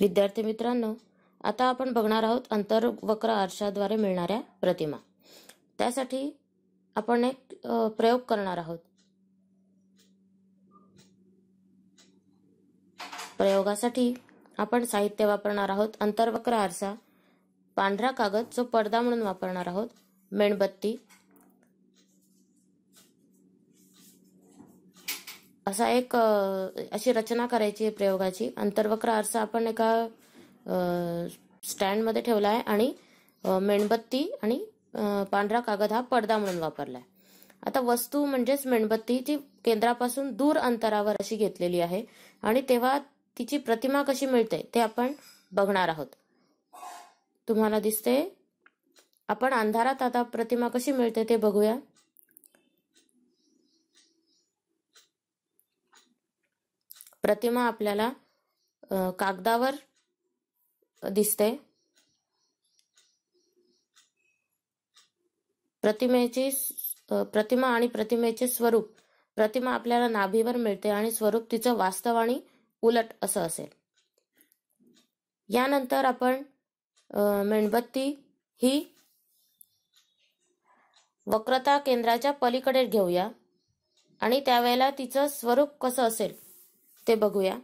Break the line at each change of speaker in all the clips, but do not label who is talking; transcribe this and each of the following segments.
विद्यार्थी मित्रांनो आता आपण बघणार आहोत अंतर्वक्र आरशाद्वारे मिळणाऱ्या प्रतिमा त्यासाठी आपण एक प्रयोग करणार आहोत प्रयोगासाठी आपण साहित्य वापरणार आहोत अंतर्वक्र आरसा पांढरा कागद जो पडदा म्हणून वापरणार आहोत मेणबत्ती असा एक अशी रचना करायची आहे प्रयोगाची अंतर्वक्र आरसा आपण एका स्टँडमध्ये ठेवला आहे आणि मेणबत्ती आणि पांढरा कागद हा पडदा म्हणून वापरला आहे आता वस्तू म्हणजेच मेणबत्ती ती केंद्रापासून दूर अंतरावर अशी घेतलेली आहे आणि तेव्हा तिची प्रतिमा कशी मिळते ते आपण बघणार आहोत तुम्हाला दिसते आपण अंधारात आता प्रतिमा कशी मिळते ते बघूया प्रतिमा आपल्याला कागदावर दिसते प्रतिमेची प्रतिमा आणि प्रतिमेचे स्वरूप प्रतिमा आपल्याला नाभीवर मिळते आणि स्वरूप तिचं वास्तव आणि उलट असं असेल यानंतर आपण मेणबत्ती ही वक्रता केंद्राच्या पलीकडे घेऊया आणि त्यावेळेला तिचं स्वरूप कसं असेल ते बघूया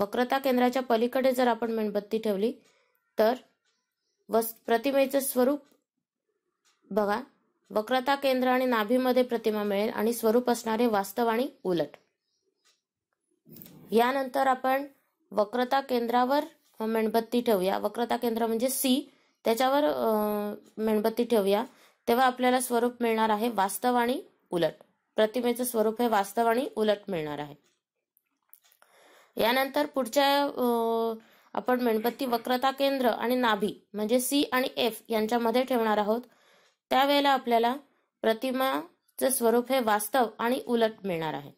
वक्रता केंद्राच्या पलीकडे जर आपण मेणबत्ती ठेवली तर वस प्रतिमेचं स्वरूप बघा वक्रता केंद्र आणि नाभीमध्ये प्रतिमा मिळेल आणि स्वरूप असणारे वास्तव आणि उलट यानंतर आपण वक्रता केंद्रावर मेणबत्ती ठेवूया वक्रता केंद्र म्हणजे सी त्याच्यावर मेणबत्ती ठेवूया तेव्हा आपल्याला स्वरूप मिळणार आहे वास्तव आणि उलट प्रतिमेचं स्वरूप हे वास्तव आणि उलट मिळणार आहे यानंतर पुढच्या आपण मेणबत्ती वक्रता केंद्र आणि नाभी म्हणजे सी आणि एफ यांच्यामध्ये ठेवणार आहोत त्यावेळेला आपल्याला प्रतिमाचं स्वरूप हे वास्तव आणि उलट मिळणार आहे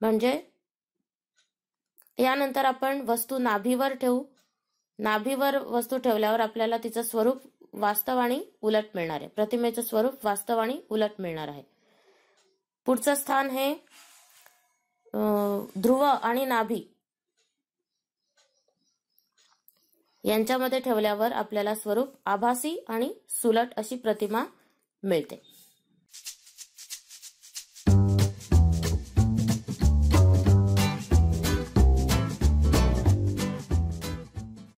म्हणजे यानंतर आपण वस्तू नाभीवर ठेवू नाभीवर वस्तू ठेवल्यावर आपल्याला तिचं स्वरूप वास्तव आणि उलट मिळणार आहे प्रतिमेचं स्वरूप वास्तव आणि उलट मिळणार आहे पुढचं स्थान हे ध्रुव आणि नाभी यांच्यामध्ये ठेवल्यावर आपल्याला स्वरूप आभासी आणि सुलट अशी प्रतिमा मिळते